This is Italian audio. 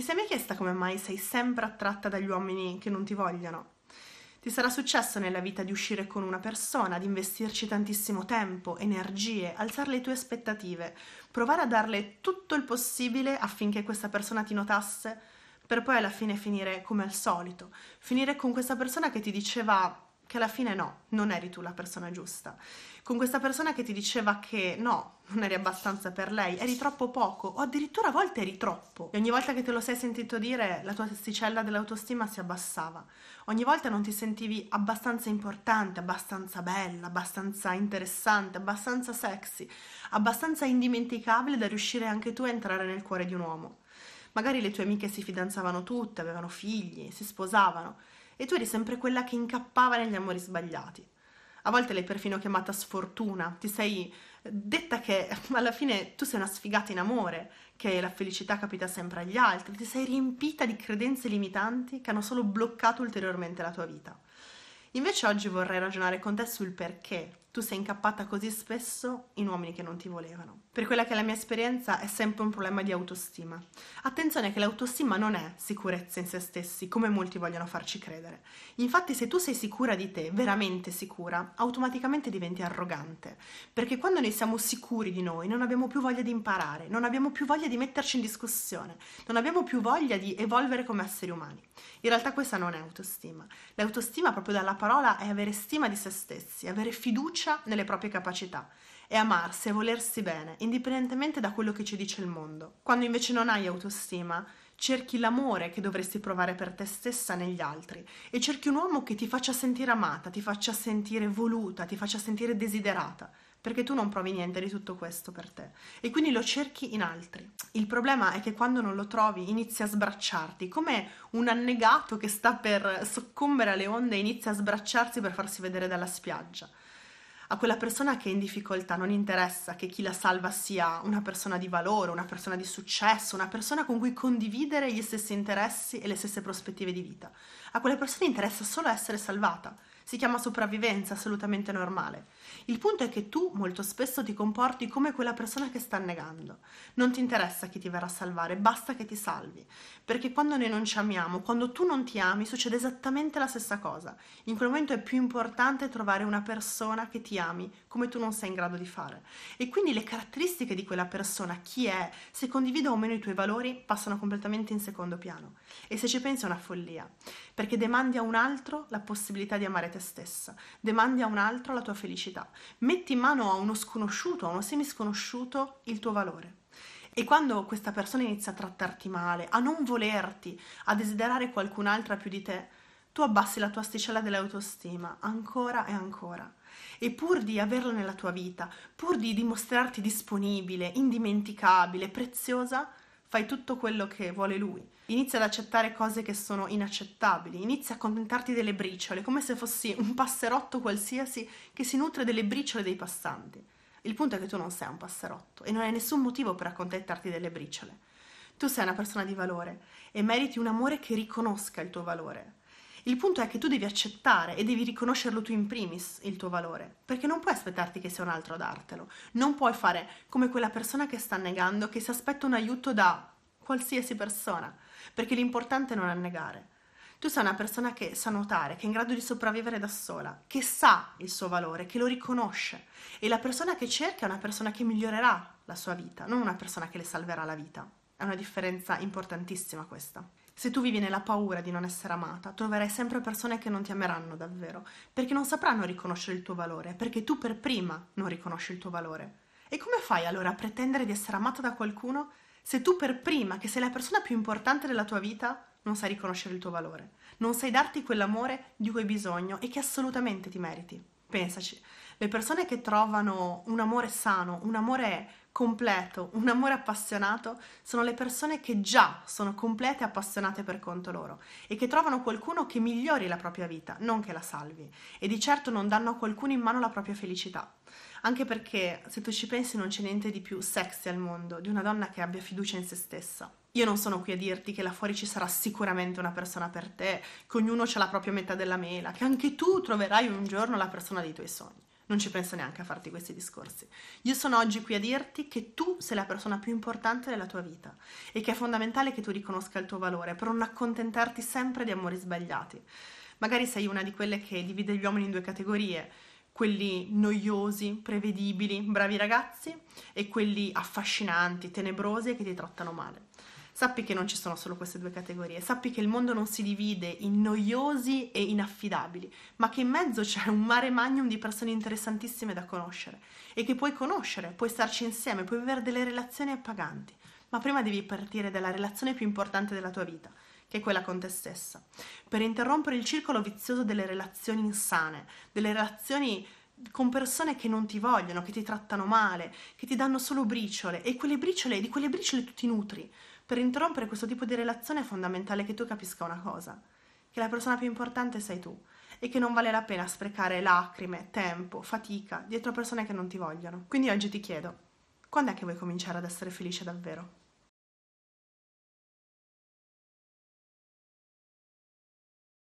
Ti sei mai chiesta come mai sei sempre attratta dagli uomini che non ti vogliono? Ti sarà successo nella vita di uscire con una persona, di investirci tantissimo tempo, energie, alzare le tue aspettative, provare a darle tutto il possibile affinché questa persona ti notasse, per poi alla fine finire come al solito, finire con questa persona che ti diceva che alla fine no, non eri tu la persona giusta. Con questa persona che ti diceva che no, non eri abbastanza per lei, eri troppo poco o addirittura a volte eri troppo. E ogni volta che te lo sei sentito dire, la tua testicella dell'autostima si abbassava. Ogni volta non ti sentivi abbastanza importante, abbastanza bella, abbastanza interessante, abbastanza sexy, abbastanza indimenticabile da riuscire anche tu a entrare nel cuore di un uomo. Magari le tue amiche si fidanzavano tutte, avevano figli, si sposavano e tu eri sempre quella che incappava negli amori sbagliati. A volte l'hai perfino chiamata sfortuna, ti sei eh, detta che alla fine tu sei una sfigata in amore, che la felicità capita sempre agli altri, ti sei riempita di credenze limitanti che hanno solo bloccato ulteriormente la tua vita. Invece oggi vorrei ragionare con te sul perché tu sei incappata così spesso in uomini che non ti volevano. Per quella che è la mia esperienza è sempre un problema di autostima. Attenzione che l'autostima non è sicurezza in se stessi, come molti vogliono farci credere. Infatti se tu sei sicura di te, veramente sicura, automaticamente diventi arrogante, perché quando noi siamo sicuri di noi non abbiamo più voglia di imparare, non abbiamo più voglia di metterci in discussione, non abbiamo più voglia di evolvere come esseri umani. In realtà questa non è autostima. L'autostima proprio dalla parola è avere stima di se stessi, avere fiducia fiducia nelle proprie capacità e amarsi e volersi bene, indipendentemente da quello che ci dice il mondo. Quando invece non hai autostima, cerchi l'amore che dovresti provare per te stessa negli altri e cerchi un uomo che ti faccia sentire amata, ti faccia sentire voluta, ti faccia sentire desiderata, perché tu non provi niente di tutto questo per te e quindi lo cerchi in altri. Il problema è che quando non lo trovi inizi a sbracciarti, come un annegato che sta per soccombere alle onde e inizia a sbracciarsi per farsi vedere dalla spiaggia a quella persona che è in difficoltà non interessa che chi la salva sia una persona di valore, una persona di successo, una persona con cui condividere gli stessi interessi e le stesse prospettive di vita. A quella persona interessa solo essere salvata si chiama sopravvivenza, assolutamente normale. Il punto è che tu molto spesso ti comporti come quella persona che sta annegando. Non ti interessa chi ti verrà a salvare, basta che ti salvi. Perché quando noi non ci amiamo, quando tu non ti ami, succede esattamente la stessa cosa. In quel momento è più importante trovare una persona che ti ami come tu non sei in grado di fare. E quindi le caratteristiche di quella persona, chi è, se condivide o meno i tuoi valori, passano completamente in secondo piano. E se ci pensi è una follia, perché demandi a un altro la possibilità di amare te stessa, demandi a un altro la tua felicità, metti in mano a uno sconosciuto, a uno semisconosciuto il tuo valore. E quando questa persona inizia a trattarti male, a non volerti, a desiderare qualcun'altra più di te, tu abbassi la tua asticella dell'autostima ancora e ancora. E pur di averla nella tua vita, pur di dimostrarti disponibile, indimenticabile, preziosa, fai tutto quello che vuole lui. Inizia ad accettare cose che sono inaccettabili, inizia a contentarti delle briciole, come se fossi un passerotto qualsiasi che si nutre delle briciole dei passanti. Il punto è che tu non sei un passerotto e non hai nessun motivo per accontentarti delle briciole. Tu sei una persona di valore e meriti un amore che riconosca il tuo valore. Il punto è che tu devi accettare e devi riconoscerlo tu in primis il tuo valore, perché non puoi aspettarti che sia un altro a dartelo. Non puoi fare come quella persona che sta negando, che si aspetta un aiuto da qualsiasi persona, perché l'importante è non annegare. Tu sei una persona che sa nuotare, che è in grado di sopravvivere da sola, che sa il suo valore, che lo riconosce. E la persona che cerca è una persona che migliorerà la sua vita, non una persona che le salverà la vita. È una differenza importantissima questa. Se tu vivi nella paura di non essere amata, troverai sempre persone che non ti ameranno davvero, perché non sapranno riconoscere il tuo valore, perché tu per prima non riconosci il tuo valore. E come fai allora a pretendere di essere amata da qualcuno se tu per prima, che sei la persona più importante della tua vita, non sai riconoscere il tuo valore, non sai darti quell'amore di cui hai bisogno e che assolutamente ti meriti? pensaci, le persone che trovano un amore sano, un amore completo, un amore appassionato, sono le persone che già sono complete e appassionate per conto loro e che trovano qualcuno che migliori la propria vita, non che la salvi. E di certo non danno a qualcuno in mano la propria felicità. Anche perché, se tu ci pensi, non c'è niente di più sexy al mondo di una donna che abbia fiducia in se stessa. Io non sono qui a dirti che là fuori ci sarà sicuramente una persona per te, che ognuno ha la propria metà della mela, che anche tu troverai un giorno la persona dei tuoi sogni. Non ci penso neanche a farti questi discorsi. Io sono oggi qui a dirti che tu sei la persona più importante della tua vita e che è fondamentale che tu riconosca il tuo valore per non accontentarti sempre di amori sbagliati. Magari sei una di quelle che divide gli uomini in due categorie, quelli noiosi, prevedibili, bravi ragazzi e quelli affascinanti, tenebrosi e che ti trattano male. Sappi che non ci sono solo queste due categorie, sappi che il mondo non si divide in noiosi e inaffidabili, ma che in mezzo c'è un mare magnum di persone interessantissime da conoscere e che puoi conoscere, puoi starci insieme, puoi avere delle relazioni appaganti, ma prima devi partire dalla relazione più importante della tua vita, che è quella con te stessa, per interrompere il circolo vizioso delle relazioni insane, delle relazioni con persone che non ti vogliono, che ti trattano male, che ti danno solo briciole e quelle briciole, di quelle briciole tu ti nutri per interrompere questo tipo di relazione è fondamentale che tu capisca una cosa, che la persona più importante sei tu e che non vale la pena sprecare lacrime, tempo, fatica dietro persone che non ti vogliono. Quindi oggi ti chiedo, quando è che vuoi cominciare ad essere felice davvero?